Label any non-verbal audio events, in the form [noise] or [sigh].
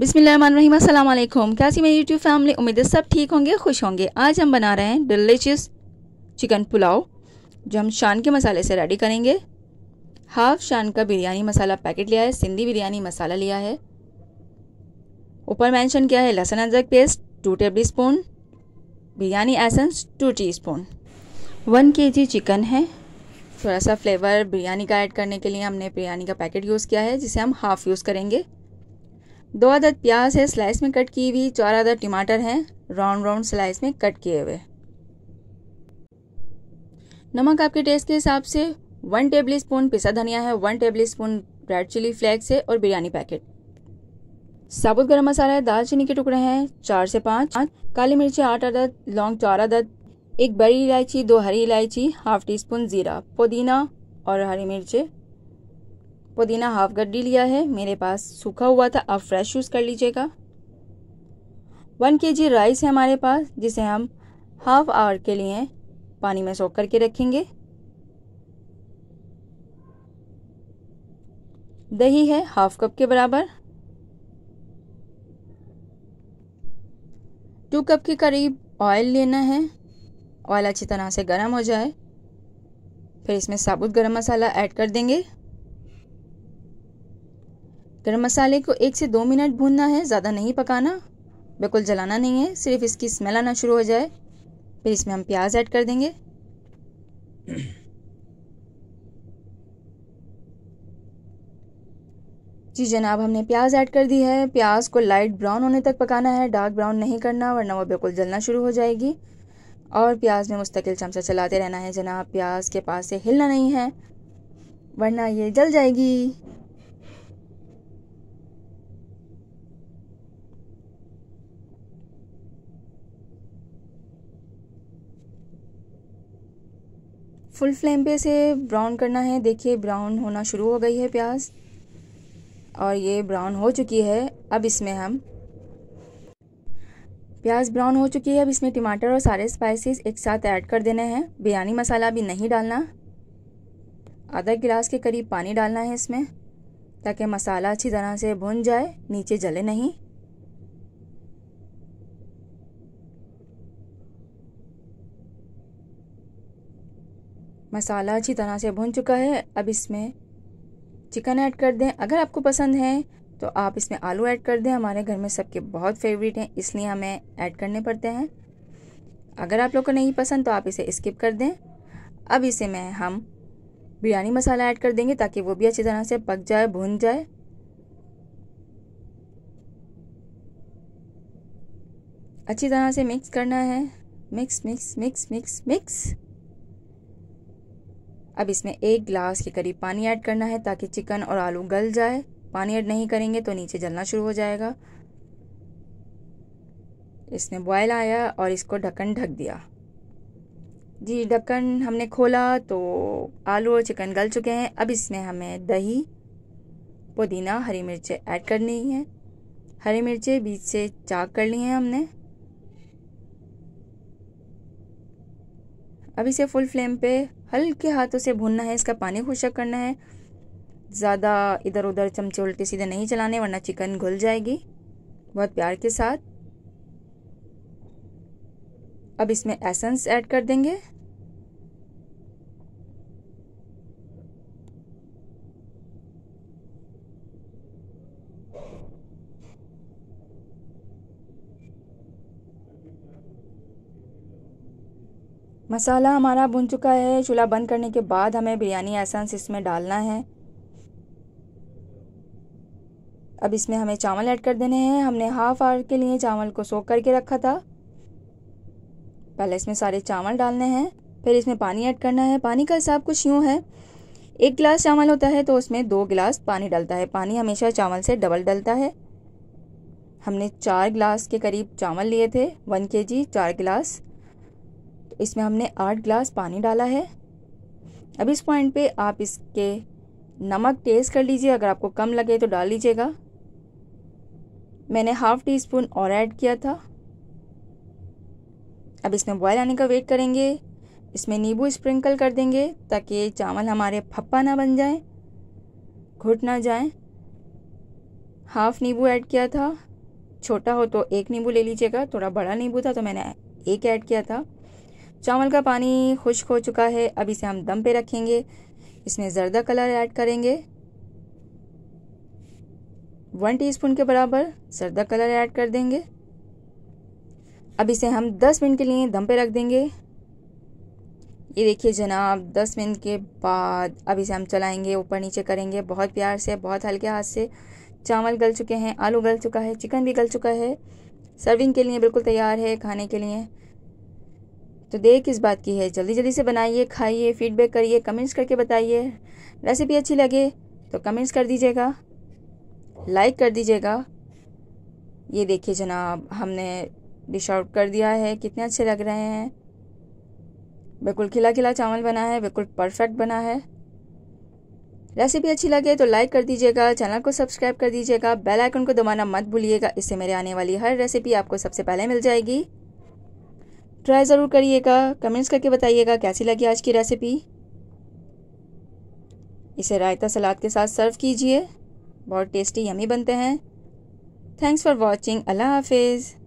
बिसमीम अल्लाम क्या जी मेरी यूट्यूब फैमिली उम्मीद है सब ठीक होंगे खुश होंगे आज हम बना रहे हैं डिलीशियस चिकन पुलाव जो हम शान के मसाले से रेडी करेंगे हाफ शान का बिरयानी मसाला पैकेट लिया है सिंधी बिरयानी मसाला लिया है ऊपर मेंशन किया है लहसुन अदरक paste two tablespoon biryani essence two teaspoon one K G chicken है थोड़ा सा फ्लेवर बिरयानी का ऐड करने के लिए हमने बिरयानी का पैकेट यूज़ किया है जिसे हम हाफ़ यूज़ करेंगे दो आदद प्याज है स्लाइस में कट की हुई चार आदद टमाटर हैं राउंड राउंड स्लाइस में कट किए हुए नमक आपके टेस्ट के हिसाब से वन टेबल स्पून पिसा धनिया है one tablespoon red chilli flakes है और बिरयानी पैकेट साबुत गरम मसाला है दालचीनी के टुकड़े हैं चार से पाँच काली मिर्ची आठ आदद लौंग चार आदद एक बड़ी इलायची दो हरी इलायची हाफ टी स्पून जीरा पुदीना और हरी मिर्ची पुदीना हाफ गड्डी लिया है मेरे पास सूखा हुआ था आप फ्रेश यूज़ कर लीजिएगा वन के जी राइस है हमारे पास जिसे हम हाफ आवर के लिए पानी में सोख करके रखेंगे दही है हाफ कप के बराबर टू कप के करीब ऑयल लेना है ऑयल अच्छी तरह से गर्म हो जाए फिर इसमें साबुत गरम मसाला ऐड कर देंगे गर्म मसाले को एक से दो मिनट भूनना है ज़्यादा नहीं पकाना बिल्कुल जलाना नहीं है सिर्फ इसकी स्मेल आना शुरू हो जाए फिर इसमें हम प्याज ऐड कर देंगे [clears throat] जी जनाब हमने प्याज ऐड कर दी है प्याज को लाइट ब्राउन होने तक पकाना है डार्क ब्राउन नहीं करना वरना वो बिल्कुल जलना शुरू हो जाएगी और प्याज में मुस्तकिल चमचा चलाते रहना है जनाब प्याज के पास से हिलना नहीं है वरना ये जल जाएगी फुल फ्लेम पे इसे ब्राउन करना है देखिए ब्राउन होना शुरू हो गई है प्याज और ये ब्राउन हो चुकी है अब इसमें हम प्याज ब्राउन हो चुकी है अब इसमें टमाटर और सारे स्पाइसेस एक साथ ऐड कर देने हैं बिरयानी मसाला भी नहीं डालना आधा गिलास के करीब पानी डालना है इसमें ताकि मसाला अच्छी तरह से भुन जाए नीचे जले नहीं मसाला अच्छी तरह से भुन चुका है अब इसमें चिकन ऐड कर दें अगर आपको पसंद है तो आप इसमें आलू ऐड कर दें हमारे घर में सबके बहुत फेवरेट हैं इसलिए हमें ऐड करने पड़ते हैं अगर आप लोग को नहीं पसंद तो आप इसे स्किप कर दें अब इसे में हम बिरयानी मसाला ऐड कर देंगे ताकि वो भी अच्छी तरह से पक जाए भुन जाए अच्छी तरह से मिक्स करना है mix mix mix mix mix अब इसमें एक गिलास के करीब पानी ऐड करना है ताकि चिकन और आलू गल जाए पानी ऐड नहीं करेंगे तो नीचे जलना शुरू हो जाएगा इसमें बॉयल आया और इसको ढक्कन ढक दिया जी ढक्कन हमने खोला तो आलू और चिकन गल चुके हैं अब इसमें हमें दही पुदीना हरी मिर्चें ऐड करनी है हरी मिर्चें बीच से चाक कर ली हैं हमने अब इसे फुल फ्लेम पे हल्के हाथों से भूनना है इसका पानी खुशक करना है ज़्यादा इधर उधर चमचे उल्टे सीधे नहीं चलाने वरना चिकन घुल जाएगी बहुत प्यार के साथ अब इसमें एसेंस ऐड कर देंगे मसाला हमारा बुन चुका है चूल्हा बंद करने के बाद हमें बिरयानी एसेंस इसमें डालना है अब इसमें हमें चावल ऐड कर देने हैं हमने हाफ आवर के लिए चावल को सोख करके रखा था पहले इसमें सारे चावल डालने हैं फिर इसमें पानी ऐड करना है पानी का हिसाब कुछ यूँ है एक गिलास चावल होता है तो उसमें दो गिलास पानी डलता है पानी हमेशा चावल से डबल डलता है हमने चार गिलास के करीब चावल लिए थे वन के जी चार गिलास इसमें हमने आठ ग्लास पानी डाला है अब इस पॉइंट पे आप इसके नमक टेस्ट कर लीजिए अगर आपको कम लगे तो डाल लीजिएगा मैंने हाफ़ टी स्पून और ऐड किया था अब इसमें बॉयल आने का वेट करेंगे इसमें नींबू स्प्रिंकल कर देंगे ताकि चावल हमारे फप्पा ना बन जाए घुट ना जाए हाफ़ नींबू ऐड किया था छोटा हो तो एक नींबू ले लीजिएगा थोड़ा बड़ा नींबू था तो मैंने एक ऐड किया था चावल का पानी खुश्क हो चुका है अब इसे हम दम पे रखेंगे इसमें ज़रदा कलर ऐड करेंगे वन टीस्पून के बराबर ज़रदा कलर ऐड कर देंगे अब इसे हम 10 मिनट के लिए दम पे रख देंगे ये देखिए जनाब 10 मिनट के बाद अब इसे हम चलाएंगे ऊपर नीचे करेंगे बहुत प्यार से बहुत हल्के हाथ से चावल गल चुके हैं आलू गल चुका है चिकन भी गल चुका है सर्विंग के लिए बिल्कुल तैयार है खाने के लिए तो देर किस बात की है जल्दी जल्दी से बनाइए खाइए फीडबैक करिए कमेंट्स करके बताइए रेसिपी अच्छी लगे तो कमेंट्स कर दीजिएगा लाइक कर दीजिएगा ये देखिए जनाब हमने डिश आउट कर दिया है कितने अच्छे लग रहे हैं बिल्कुल खिला खिला चावल बना है बिल्कुल परफेक्ट बना है रेसिपी अच्छी लगे तो लाइक कर दीजिएगा चैनल को सब्सक्राइब कर दीजिएगा बेल आइकन को दबाना मत भूलिएगा इससे मेरे आने वाली हर रेसिपी आपको सबसे पहले मिल जाएगी ट्राई ज़रूर करिएगा कमेंट्स करके बताइएगा कैसी लगी आज की रेसिपी इसे रायता सलाद के साथ सर्व कीजिए बहुत टेस्टी यमी बनते हैं थैंक्स फॉर वॉचिंग अल्लाह हाफिज़